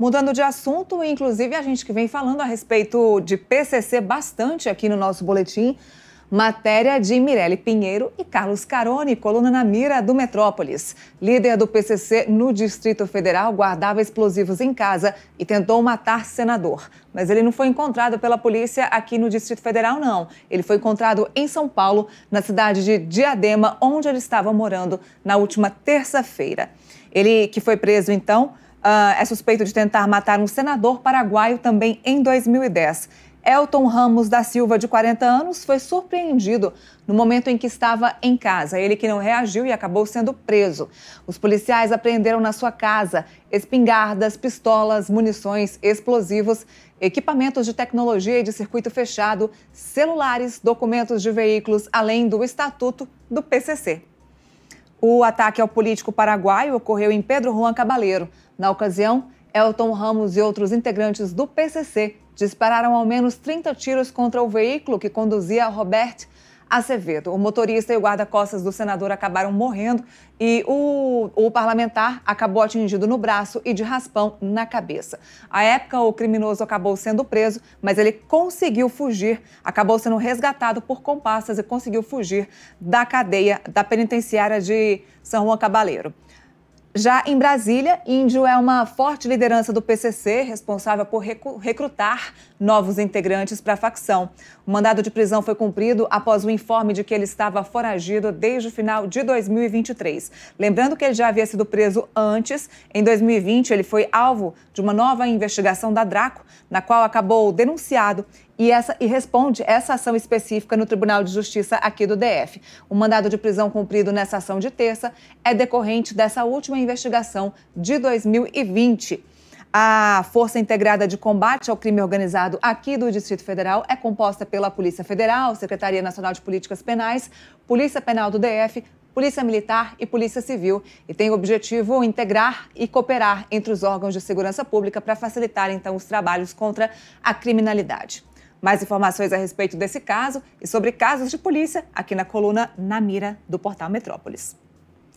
Mudando de assunto, inclusive a gente que vem falando a respeito de PCC bastante aqui no nosso boletim, Matéria de Mirelle Pinheiro e Carlos Carone, coluna na mira do Metrópolis. Líder do PCC no Distrito Federal guardava explosivos em casa e tentou matar senador. Mas ele não foi encontrado pela polícia aqui no Distrito Federal, não. Ele foi encontrado em São Paulo, na cidade de Diadema, onde ele estava morando na última terça-feira. Ele que foi preso, então, uh, é suspeito de tentar matar um senador paraguaio também em 2010. Elton Ramos da Silva, de 40 anos, foi surpreendido no momento em que estava em casa. Ele que não reagiu e acabou sendo preso. Os policiais apreenderam na sua casa espingardas, pistolas, munições, explosivos, equipamentos de tecnologia e de circuito fechado, celulares, documentos de veículos, além do estatuto do PCC. O ataque ao político paraguaio ocorreu em Pedro Juan Cabaleiro. Na ocasião, Elton Ramos e outros integrantes do PCC dispararam ao menos 30 tiros contra o veículo que conduzia Robert Acevedo. O motorista e o guarda-costas do senador acabaram morrendo e o, o parlamentar acabou atingido no braço e de raspão na cabeça. A época, o criminoso acabou sendo preso, mas ele conseguiu fugir, acabou sendo resgatado por comparsas e conseguiu fugir da cadeia da penitenciária de São Juan Cabaleiro. Já em Brasília, Índio é uma forte liderança do PCC, responsável por recrutar novos integrantes para a facção. O mandado de prisão foi cumprido após o informe de que ele estava foragido desde o final de 2023. Lembrando que ele já havia sido preso antes, em 2020 ele foi alvo de uma nova investigação da Draco, na qual acabou denunciado e, essa, e responde essa ação específica no Tribunal de Justiça aqui do DF. O mandado de prisão cumprido nessa ação de terça é decorrente dessa última investigação de 2020. A Força Integrada de Combate ao Crime Organizado aqui do Distrito Federal é composta pela Polícia Federal, Secretaria Nacional de Políticas Penais, Polícia Penal do DF, Polícia Militar e Polícia Civil e tem o objetivo integrar e cooperar entre os órgãos de segurança pública para facilitar então os trabalhos contra a criminalidade. Mais informações a respeito desse caso e sobre casos de polícia aqui na coluna Na Mira do portal Metrópolis.